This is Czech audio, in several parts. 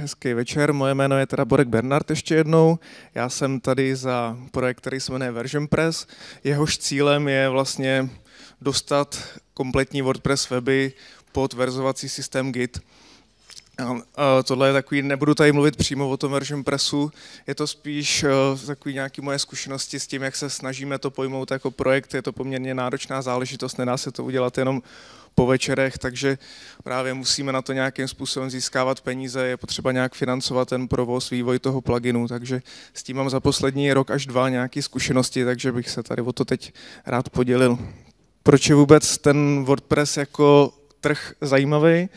Hezký večer, moje jméno je teda Borek Bernard ještě jednou. Já jsem tady za projekt, který se jmenuje Version Press. Jehož cílem je vlastně dostat kompletní WordPress weby pod verzovací systém Git. Eh, tohle je takový, nebudu tady mluvit přímo o tom version pressu, je to spíš eh, takový nějaký moje zkušenosti s tím, jak se snažíme to pojmout jako projekt, je to poměrně náročná záležitost, nedá se to udělat jenom po večerech, takže právě musíme na to nějakým způsobem získávat peníze, je potřeba nějak financovat ten provoz, vývoj toho pluginu, takže s tím mám za poslední rok až dva nějaké zkušenosti, takže bych se tady o to teď rád podělil. Proč je vůbec ten WordPress jako trh zajímavý?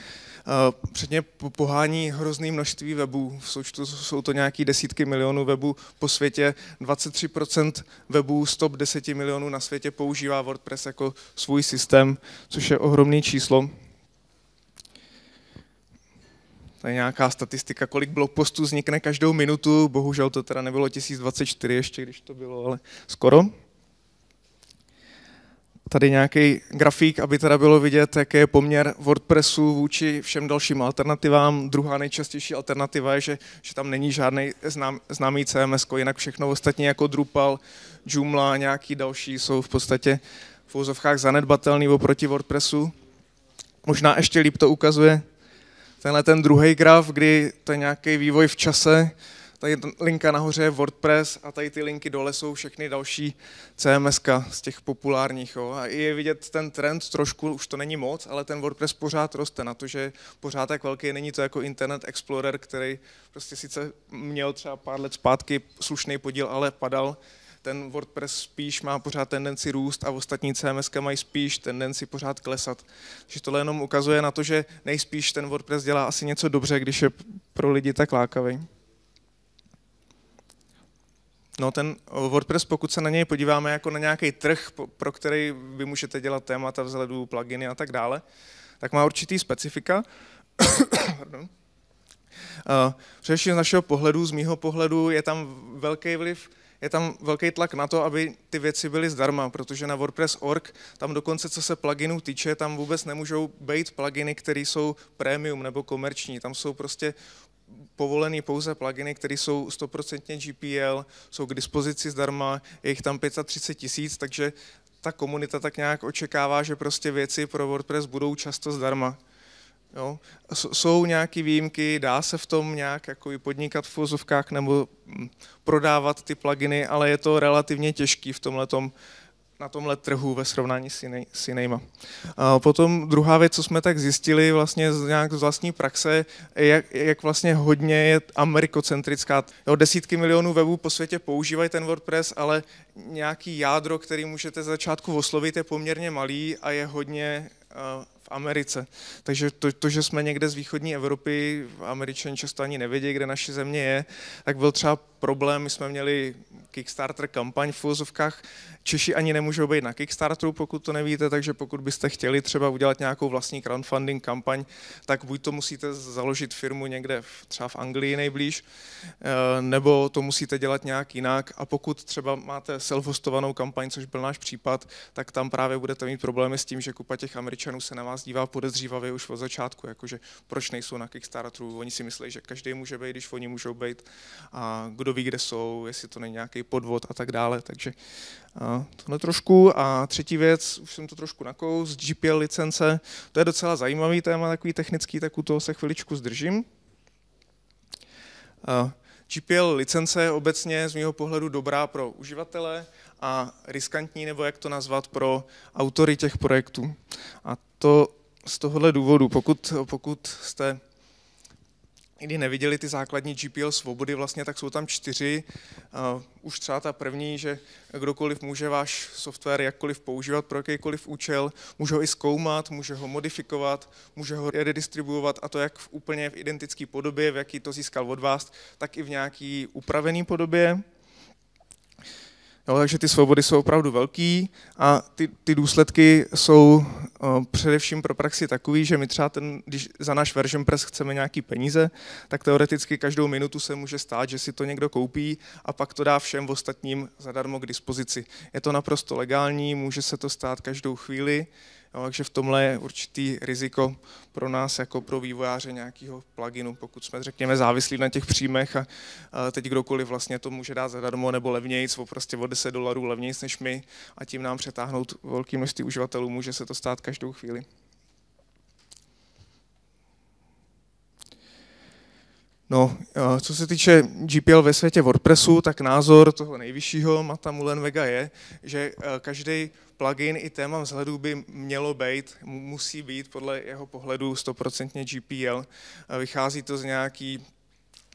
předně pohání hrozný množství webů, v součtu jsou to nějaké desítky milionů webů po světě, 23% webů z top 10 milionů na světě používá WordPress jako svůj systém, což je ohromný číslo. To je nějaká statistika, kolik blogpostů vznikne každou minutu, bohužel to teda nebylo 1024 ještě, když to bylo, ale skoro tady nějaký grafík, aby teda bylo vidět, jaký je poměr WordPressu vůči všem dalším alternativám. Druhá nejčastější alternativa je, že, že tam není žádný znám, známý CMS, jinak všechno ostatní jako Drupal, Joomla a nějaký další jsou v podstatě v úzovkách zanedbatelný oproti WordPressu. Možná ještě líp to ukazuje tenhle ten druhý graf, kdy to je nějaký vývoj v čase, Tady linka nahoře je WordPress a tady ty linky dole jsou všechny další CMS z těch populárních. Jo. A je vidět ten trend trošku, už to není moc, ale ten WordPress pořád roste na to, že pořád tak velký není to jako Internet Explorer, který prostě sice měl třeba pár let zpátky slušný podíl, ale padal ten WordPress spíš má pořád tendenci růst a ostatní CMS mají spíš tendenci pořád klesat. Takže tohle jenom ukazuje na to, že nejspíš ten WordPress dělá asi něco dobře, když je pro lidi tak lákavý. No ten WordPress, pokud se na něj podíváme jako na nějaký trh, pro který vy můžete dělat témata vzhledu, pluginy a tak dále, tak má určitý specifika. Eh, především z našeho pohledu, z mýho pohledu, je tam velký vliv, je tam velký tlak na to, aby ty věci byly zdarma, protože na WordPress.org tam dokonce, co se pluginů týče, tam vůbec nemůžou být pluginy, které jsou premium nebo komerční. Tam jsou prostě povolený pouze pluginy, které jsou 100% GPL, jsou k dispozici zdarma, je jich tam 35 tisíc, takže ta komunita tak nějak očekává, že prostě věci pro WordPress budou často zdarma. Jo? Jsou nějaké výjimky, dá se v tom nějak jako podnikat v fozovkách nebo hm, prodávat ty pluginy, ale je to relativně těžký v tomhle na tomhle trhu ve srovnání s, jiný, s jinýma. A potom druhá věc, co jsme tak zjistili vlastně z nějak z vlastní praxe, jak, jak vlastně hodně je amerikocentrická. Jo, desítky milionů webů po světě používají ten WordPress, ale nějaký jádro, který můžete z začátku oslovit, je poměrně malý a je hodně Americe. Takže to, to, že jsme někde z východní Evropy, američani často ani nevědí, kde naše země je, tak byl třeba problém, my jsme měli Kickstarter kampaň v filozofkách. Češi ani nemůžou být na Kickstarteru, pokud to nevíte, takže pokud byste chtěli třeba udělat nějakou vlastní crowdfunding kampaň, tak buď to musíte založit firmu někde v, třeba v Anglii nejblíž, eh, nebo to musíte dělat nějak jinak a pokud třeba máte self-hostovanou kampaň, což byl náš případ, tak tam právě budete mít problémy s tím, že kupa těch Američanů se na vás dívá podezřívavě už od začátku, jakože proč nejsou na Kickstarteru, oni si myslí, že každý může být, když oni můžou být a kdo ví, kde jsou, jestli to není nějaký podvod a tak dále, takže a tohle trošku. A třetí věc, už jsem to trošku nakous, GPL licence, to je docela zajímavý téma, takový technický, tak u toho se chviličku zdržím. A GPL licence je obecně z mého pohledu dobrá pro uživatele, a riskantní, nebo jak to nazvat, pro autory těch projektů. A to z tohohle důvodu, pokud, pokud jste kdy neviděli ty základní GPL svobody, vlastně, tak jsou tam čtyři. Uh, už třeba ta první, že kdokoliv může váš software jakkoliv používat pro jakýkoliv účel, může ho i zkoumat, může ho modifikovat, může ho redistribuovat a to jak v úplně v identické podobě, v jaký to získal od vás, tak i v nějaký upravený podobě. Jo, takže ty svobody jsou opravdu velký a ty, ty důsledky jsou o, eh, především pro praxi takový, že my třeba ten, když za náš version press chceme nějaký peníze, tak teoreticky každou minutu se může stát, že si to někdo koupí a pak to dá všem ostatním zadarmo k dispozici. Je to naprosto legální, může se to stát každou chvíli. Jo, takže v tomhle je určitý riziko pro nás jako pro vývojáře nějakého pluginu, pokud jsme, řekněme, závislí na těch příjmech a teď kdokoliv vlastně to může dát zadarmo nebo levněji, o prostě o 10 dolarů levněji než my a tím nám přetáhnout velké množství uživatelů, může se to stát každou chvíli. No, co se týče GPL ve světě WordPressu, tak názor toho nejvyššího Mata Mullenwega je, že eh, každý plugin i téma vzhledu by mělo být, musí být podle jeho pohledu 100% GPL. Vychází to z nějaký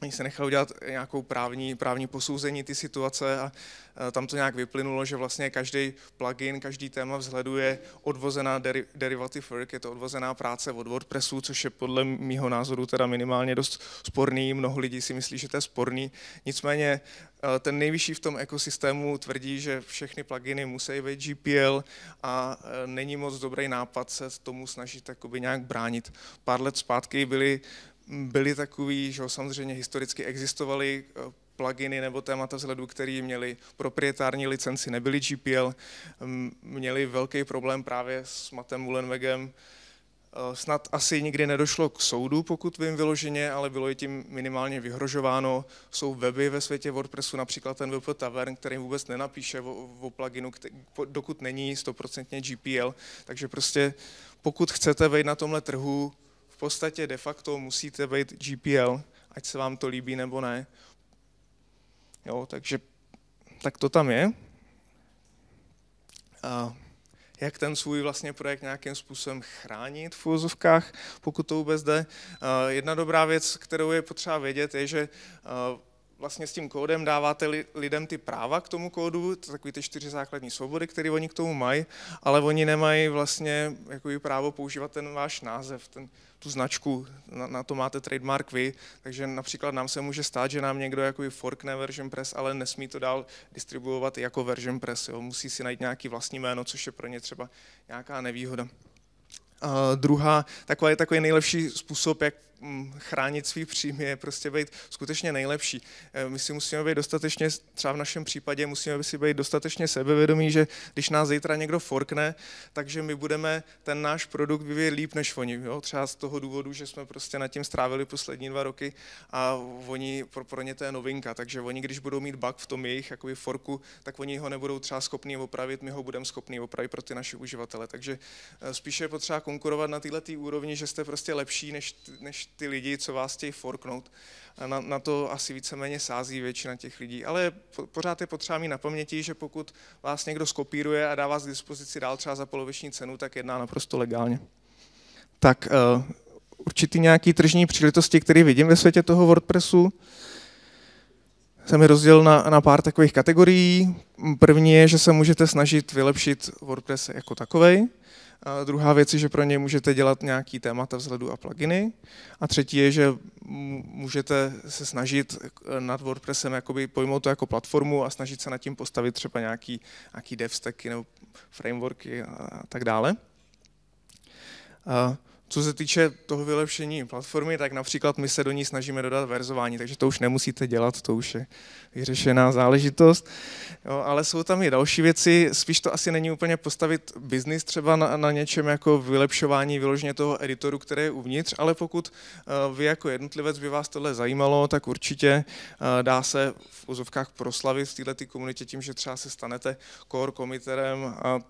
Oni se nechali udělat nějakou právní, právní posouzení ty situace a tam to nějak vyplynulo, že vlastně každý plugin, každý téma vzhledu je odvozená deri, derivative work, je to odvozená práce od WordPressu, což je podle mýho názoru teda minimálně dost sporný, mnoho lidí si myslí, že to je sporný, nicméně eh, ten nejvyšší v tom ekosystému tvrdí, že všechny pluginy musí být GPL a eh, není moc dobrý nápad se tomu snažit nějak bránit. Pár let zpátky byly byly takový, že samozřejmě historicky existovaly eh, pluginy nebo témata vzhledu, které měli proprietární licenci, nebyli GPL, mm, měli velký problém právě s Matem Mullenwegem. Eh, snad asi nikdy nedošlo k soudu, pokud vím vyloženě, ale bylo je tím minimálně vyhrožováno. Jsou weby ve světě WordPressu, například ten WP Tavern, který vůbec nenapíše o, o pluginu, dokud není stoprocentně GPL. Takže prostě pokud chcete vejít na tomhle trhu, podstatě de facto musíte být GPL, ať se vám to líbí nebo ne. Jo, takže tak to tam je. A jak ten svůj vlastně projekt nějakým způsobem chránit v úvozovkách, pokud to vůbec jde. Jedna dobrá věc, kterou je potřeba vědět, je, že vlastně s tím kódem dáváte li, lidem ty práva k tomu kódu, to takový ty čtyři základní svobody, které oni k tomu mají, ale oni nemají vlastně jako právo používat ten váš název, ten, tu značku, na, na to máte trademark vy, takže například nám se může stát, že nám někdo jako forkne version press, ale nesmí to dál distribuovat jako version press, jo. musí si najít nějaký vlastní jméno, což je pro ně třeba nějaká nevýhoda. Uh, druhá, taková je takový nejlepší způsob, jak Mm, chránit svý příjmy, je prostě být skutečně nejlepší. Eh, my si musíme být dostatečně, třeba v našem případě, musíme si být dostatečně sebevědomí, že když nás zítra někdo forkne, takže my budeme ten náš produkt vyvíjet líp než oni. Jo? Třeba z toho důvodu, že jsme prostě nad tím strávili poslední dva roky a oni, pro, pro ně to je novinka, takže oni, když budou mít bug v tom jejich jakoby forku, tak oni ho nebudou třeba schopni opravit, my ho budeme schopni opravit pro ty naše uživatele. Takže eh, spíše je potřeba konkurovat na této tý úrovni, že jste prostě lepší než, než ty lidi, co vás chtějí forknout. Na, na to asi víceméně sází většina těch lidí. Ale po, pořád je potřeba mít na paměti, že pokud vás někdo skopíruje a dá vás k dispozici dál třeba za poloviční cenu, tak jedná naprosto legálně. Tak uh, určitý nějaký tržní příležitosti, které vidím ve světě toho WordPressu, jsem je rozdělil na, na pár takových kategorií. První je, že se můžete snažit vylepšit WordPress jako takovej. A druhá věc je, že pro ně můžete dělat nějaký témata vzhledu a pluginy. A třetí je, že můžete se snažit eh, nad WordPressem jakoby pojmout to jako platformu a snažit se nad tím postavit třeba nějaký, nějaký devstacky nebo frameworky a tak dále. A co se týče toho vylepšení platformy, tak například my se do ní snažíme dodat verzování, takže to už nemusíte dělat, to už je vyřešená záležitost. Jo, ale jsou tam i další věci, spíš to asi není úplně postavit biznis třeba na, na něčem jako vylepšování vyloženě toho editoru, který je uvnitř, ale pokud eh, vy jako jednotlivec by vás tohle zajímalo, tak určitě eh, dá se v úzovkách proslavit v této komunitě tím, že třeba se stanete core committerem. a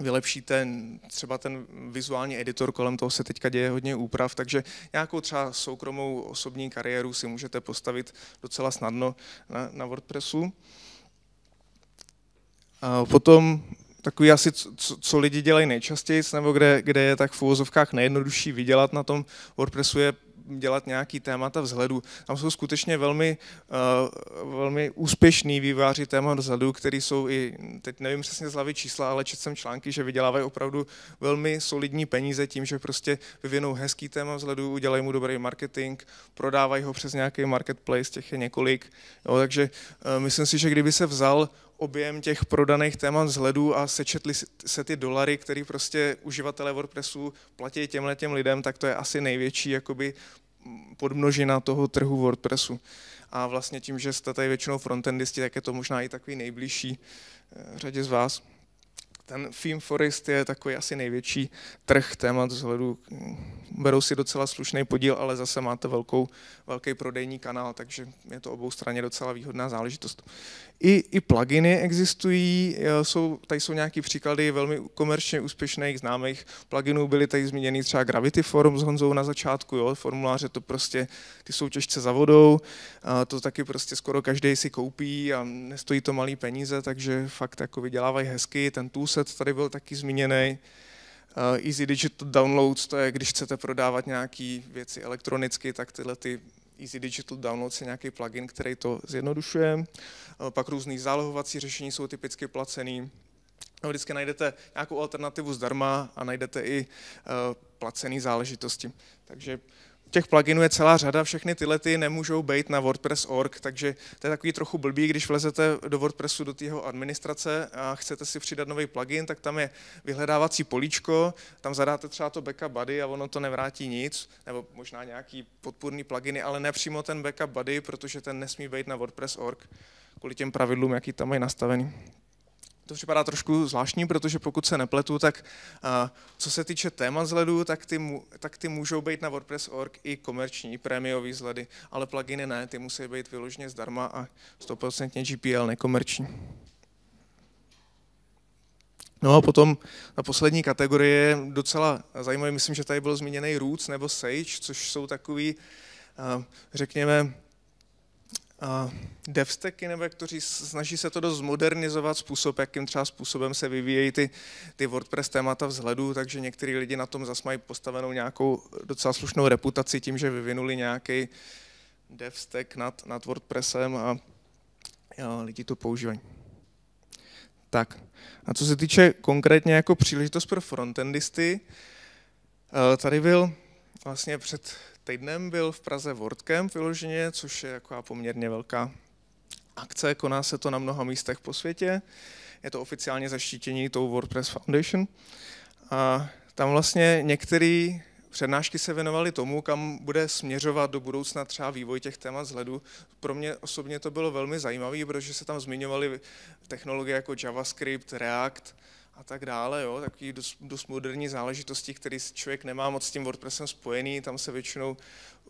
vylepší ten, třeba ten vizuální editor, kolem toho se teďka děje hodně úprav, takže nějakou třeba soukromou osobní kariéru si můžete postavit docela snadno na, na WordPressu. A potom takový asi, co, co lidi dělají nejčastěji, nebo kde, kde je tak v úvozovkách nejjednodušší vydělat na tom WordPressu, je dělat nějaký témata vzhledu. Tam jsou skutečně velmi, eh, velmi úspěšní výváři témat vzhledu, který jsou i, teď nevím přesně z hlavy čísla, ale četl jsem články, že vydělávají opravdu velmi solidní peníze tím, že prostě vyvinou hezký téma vzhledu, udělají mu dobrý marketing, prodávají ho přes nějaký marketplace, těch je několik. Jo, takže eh, myslím si, že kdyby se vzal objem těch prodaných témat ledu a sečetli se ty dolary, které prostě uživatelé WordPressu platí těmhle těm lidem, tak to je asi největší jakoby podmnožina toho trhu WordPressu. A vlastně tím, že jste tady většinou frontendisti, tak je to možná i takový nejbližší eh, řadě z vás ten Theme Forest je takový asi největší trh témat vzhledu. Berou si docela slušný podíl, ale zase máte velkou, velký prodejní kanál, takže je to obou straně docela výhodná záležitost. I, i pluginy existují, e, jsou, tady jsou nějaký příklady velmi komerčně úspěšných známých pluginů, byly tady zmíněny třeba Gravity Forum s Honzou na začátku, jo, formuláře to prostě, ty jsou těžce za vodou, a to taky prostě skoro každý si koupí a nestojí to malý peníze, takže fakt jako vydělávají hezky, ten tools Soused tady byl taky zmíněný. Eh, Easy Digital Downloads, to je, když chcete prodávat nějaké věci elektronicky, tak tyhle ty Easy Digital Downloads je nějaký plugin, který to zjednodušuje. Eh, pak různý zálohovací řešení jsou typicky placený. Eh, vždycky najdete nějakou alternativu zdarma a najdete i placené záležitosti. Takže těch pluginů je celá řada, všechny tyhle ty nemůžou být na WordPress.org, takže to je takový trochu blbý, když vlezete do WordPressu, do tého administrace a chcete si přidat nový plugin, tak tam je vyhledávací políčko, tam zadáte třeba to backup buddy a ono to nevrátí nic, nebo možná nějaký podpůrný pluginy, ale nepřímo ten backup buddy, protože ten nesmí být na WordPress.org kvůli těm pravidlům, jaký tam mají nastavený to připadá trošku zvláštní, protože pokud se nepletu, tak a, eh, co se týče témat zhledu, tak ty, tak ty můžou být na WordPress.org i komerční, prémiový zhledy, ale pluginy ne, ty musí být vyloženě zdarma a 100% GPL nekomerční. No a potom na poslední kategorie je docela zajímavé, myslím, že tady byl zmíněný Roots nebo Sage, což jsou takový, eh, řekněme, devsteky, nebo jak to říct, snaží se to dost modernizovat způsob, jakým třeba způsobem se vyvíjejí ty, ty WordPress témata vzhledu, takže některý lidi na tom zase mají postavenou nějakou docela slušnou reputaci tím, že vyvinuli nějaký devstek nad, nad WordPressem a jo, lidi to používají. Tak, a co se týče konkrétně jako příležitost pro frontendisty, eh, tady byl vlastně před týdnem byl v Praze WordCamp vyloženě, což je jako poměrně velká akce, koná se to na mnoha místech po světě. Je to oficiálně zaštítění tou WordPress Foundation. A tam vlastně některé přednášky se věnovaly tomu, kam bude směřovat do budoucna třeba vývoj těch témat zhledu. Pro mě osobně to bylo velmi zajímavé, protože se tam zmiňovaly technologie jako JavaScript, React, a tak dále, jo, takový dost, dost moderní záležitosti, který člověk nemá moc s tím WordPressem spojený, tam se většinou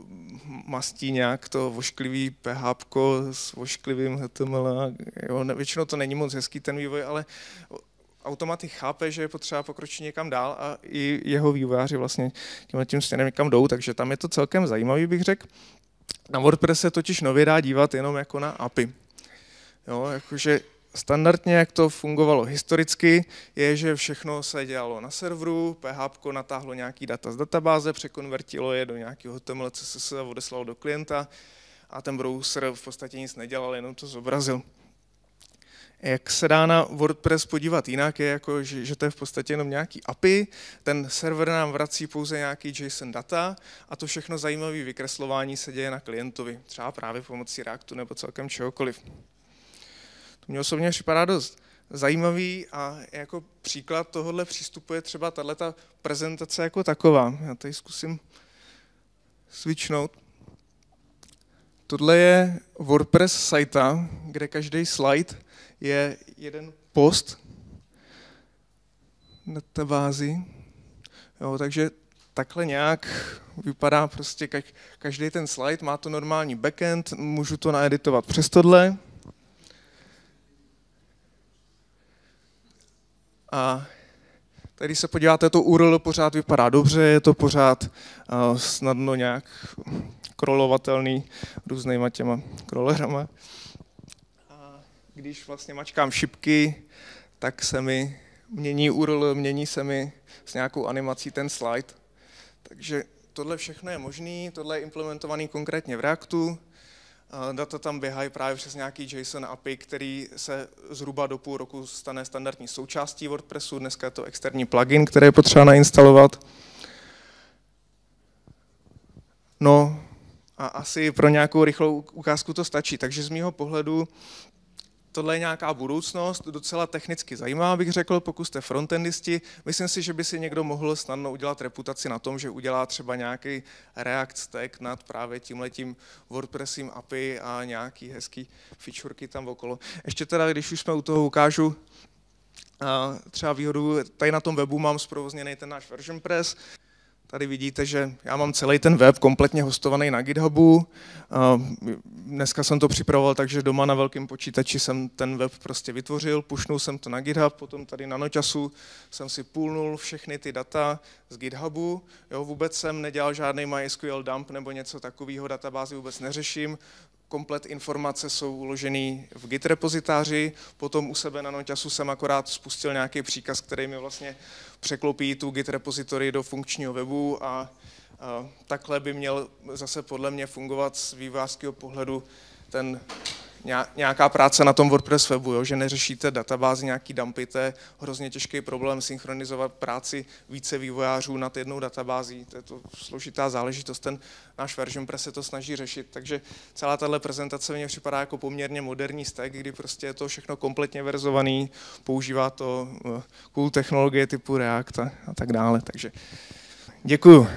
mm, mastí nějak to vošklivý PHP s vošklivým HTML, jo, většinou to není moc hezký ten vývoj, ale automaty chápe, že je potřeba pokročit někam dál a i jeho vývojáři vlastně tímhle tím směrem někam jdou, takže tam je to celkem zajímavý, bych řekl. Na WordPress se totiž nově dá dívat jenom jako na API. Jo, jakože standardně, jak to fungovalo historicky, je, že všechno se dělalo na serveru, PHP natáhlo nějaký data z databáze, překonvertilo je do nějakého HTML, CSS a odeslalo do klienta a ten browser v podstatě nic nedělal, jenom to zobrazil. Jak se dá na WordPress podívat jinak, je jako, že, že to je v podstatě jenom nějaký API, ten server nám vrací pouze nějaký JSON data a to všechno zajímavé vykreslování se děje na klientovi, třeba právě pomocí Reactu nebo celkem čehokoliv. To mě osobně připadá dost zajímavý a jako příklad tohohle přístupu je třeba tato prezentace jako taková. Já tady zkusím switchnout. Tohle je WordPress site, kde každý slide je jeden post na databázi. Jo, takže takhle nějak vypadá prostě každý ten slide, má to normální backend, můžu to naeditovat přes tohle. A tady se podíváte, to URL pořád vypadá dobře, je to pořád eh, snadno nějak krolovatelný různýma těma krolerama. A když vlastně mačkám šipky, tak se mi mění URL, mění se mi s nějakou animací ten slide. Takže tohle všechno je možné, tohle je implementovaný konkrétně v Reactu, data tam běhají právě přes nějaký JSON API, který se zhruba do půl roku stane standardní součástí WordPressu. Dneska je to externí plugin, který je potřeba nainstalovat. No a asi pro nějakou rychlou ukázku to stačí. Takže z mého pohledu tohle je nějaká budoucnost, docela technicky zajímavá, bych řekl, pokud jste frontendisti. Myslím si, že by si někdo mohl snadno udělat reputaci na tom, že udělá třeba nějaký React stack nad právě tímhletím WordPressím API a nějaký hezký featureky tam okolo. Ještě teda, když už jsme u toho, ukážu třeba výhodu, tady na tom webu mám zprovozněný ten náš version press, Tady vidíte, že já mám celý ten web kompletně hostovaný na GitHubu. Eh, dneska jsem to připravoval takže doma na velkém počítači jsem ten web prostě vytvořil, pušnul jsem to na GitHub, potom tady na noťasu jsem si půlnul všechny ty data z GitHubu. Jo, vůbec jsem nedělal žádný MySQL dump nebo něco takového, databázy vůbec neřeším komplet informace jsou uložený v Git repozitáři, potom u sebe na Noťasu jsem akorát spustil nějaký příkaz, který mi vlastně překlopí tu Git repozitory do funkčního webu a, a takhle by měl zase podle mě fungovat z vývářského pohledu ten nějaká práce na tom WordPress webu, jo? že neřešíte databázi, nějaký dumpy, to je hrozně těžký problém synchronizovat práci více vývojářů nad jednou databází, to je to složitá záležitost, ten náš version press se to snaží řešit, takže celá tahle prezentace mně připadá jako poměrně moderní stack, kdy prostě je to všechno kompletně verzovaný, používá to eh, cool technologie typu React a tak dále, takže děkuju.